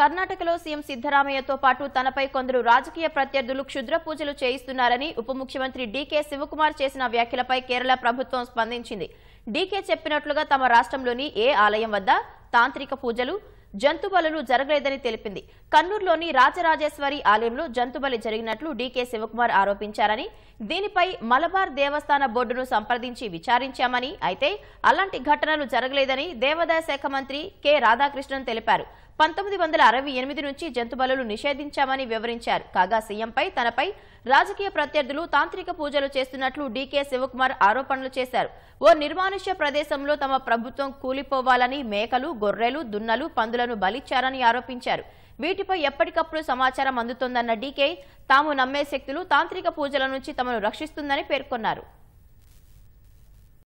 కర్ణాటకలో సీఎం సిద్దరామయ్యతో పాటు తనపై కొందరు రాజకీయ ప్రత్యర్థులు క్షుద్ర పూజలు చేయిస్తున్నారని ఉప ముఖ్యమంత్రి డీకే శివకుమార్ చేసిన వ్యాఖ్యలపై కేరళ ప్రభుత్వం స్పందించింది డీకే చెప్పినట్లుగా తమ రాష్ట్రంలోని ఏ ఆలయం వద్ద తాంత్రిక పూజలు జంతుబలులు జరగలేదని తెలిపింది కన్నూరులోని రాజరాజేశ్వరి ఆలయంలో జంతుబలి జరిగినట్లు డీకే శివకుమార్ ఆరోపించారని దీనిపై మలబార్ దేవస్థాన బోర్డును సంప్రదించి విచారించామని అయితే అలాంటి ఘటనలు జరగలేదని దేవాదాయ శాఖ మంత్రి కె రాధాకృష్ణన్ తెలిపారు పంతొమ్మిది వందల అరవై ఎనిమిది నుంచి జంతుబలులు నిషేధించామని వివరించారు కాగా సీఎంపై తనపై రాజకీయ ప్రత్యర్థులు తాంత్రిక పూజలు చేస్తున్నట్లు డీకే శివకుమార్ ఆరోపణలు చేశారు ఓ నిర్మానుష్య ప్రదేశంలో తమ ప్రభుత్వం కూలిపోవాలని మేకలు గొర్రెలు దున్నలు పందులను బలిచ్చారని ఆరోపించారు వీటిపై ఎప్పటికప్పుడు సమాచారం అందుతోందన్న డీకే తాము నమ్మే శక్తులు తాంత్రిక పూజల నుంచి తమను రక్షిస్తుందని పేర్కొన్నారు